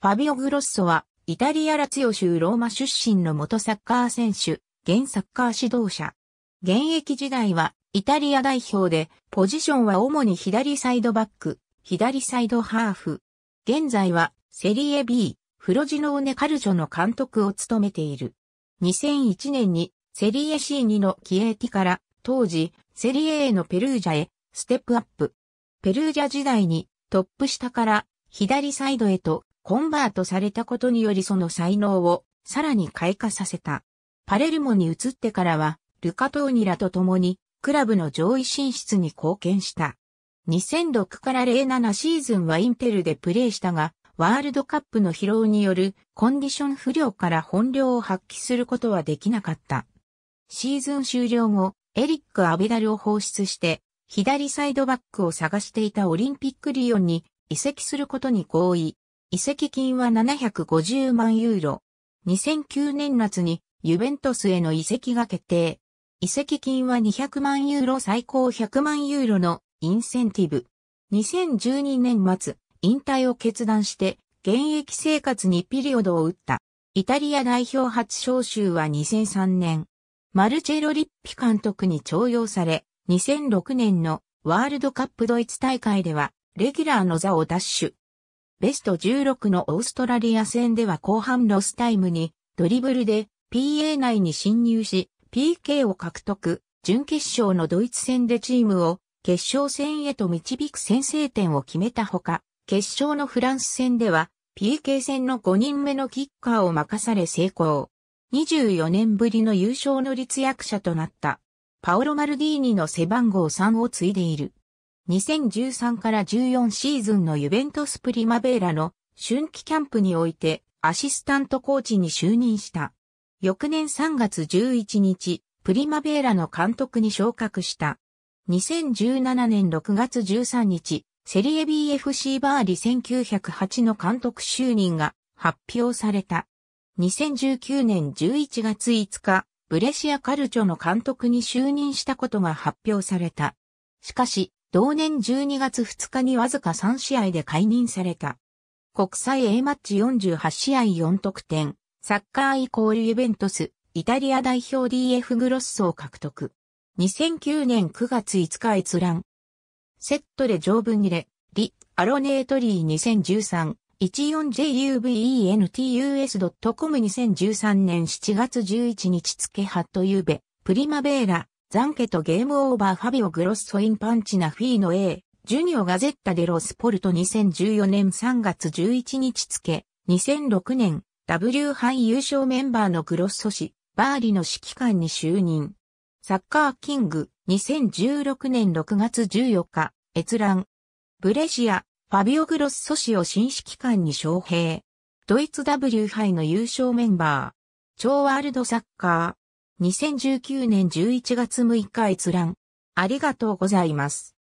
ファビオ・グロッソは、イタリア・ラツヨ州ローマ出身の元サッカー選手、現サッカー指導者。現役時代は、イタリア代表で、ポジションは主に左サイドバック、左サイドハーフ。現在は、セリエ B、フロジノーネ・カルジョの監督を務めている。2001年に、セリエ C2 のキエーティから、当時、セリエ A のペルージャへ、ステップアップ。ペルージャ時代に、トップ下から、左サイドへとコンバートされたことによりその才能をさらに開花させた。パレルモに移ってからは、ルカトーニラと共に、クラブの上位進出に貢献した。2006から07シーズンはインテルでプレーしたが、ワールドカップの疲労によるコンディション不良から本領を発揮することはできなかった。シーズン終了後、エリック・アビダルを放出して、左サイドバックを探していたオリンピックリオンに移籍することに合意。移籍金は750万ユーロ。2009年夏にユベントスへの移籍が決定。移籍金は200万ユーロ最高100万ユーロのインセンティブ。2012年末、引退を決断して現役生活にピリオドを打った。イタリア代表初招集は2003年。マルチェロ・リッピ監督に徴用され、2006年のワールドカップドイツ大会ではレギュラーの座を奪取。ベスト16のオーストラリア戦では後半ロスタイムにドリブルで PA 内に侵入し PK を獲得、準決勝のドイツ戦でチームを決勝戦へと導く先制点を決めたほか、決勝のフランス戦では PK 戦の5人目のキッカーを任され成功。24年ぶりの優勝の立役者となった。パオロ・マルディーニの背番号3を継いでいる。2013から14シーズンのユベントスプリマベーラの春季キャンプにおいてアシスタントコーチに就任した。翌年3月11日、プリマベーラの監督に昇格した。2017年6月13日、セリエ BFC バーリ1908の監督就任が発表された。2019年11月5日、ブレシアカルチョの監督に就任したことが発表された。しかし、同年12月2日にわずか3試合で解任された。国際 A マッチ48試合4得点、サッカーイコールユベントス、イタリア代表 DF グロッソを獲得。2009年9月5日閲覧。セットで条文にれ、リ、アロネートリー 2013-14JUVENTUS.com2013 年7月11日付ハットユーベ、プリマベーラ、ザンケとゲームオーバーファビオ・グロッソインパンチナフィーノ A、ジュニオガゼッタ・デ・ロスポルト2014年3月11日付、2006年、W 杯優勝メンバーのグロッソ氏、バーリの指揮官に就任。サッカーキング、2016年6月14日、閲覧。ブレシア、ファビオ・グロッソ氏を新指揮官に招聘。ドイツ W 杯の優勝メンバー。超ワールドサッカー。2019年11月6日閲覧。ありがとうございます。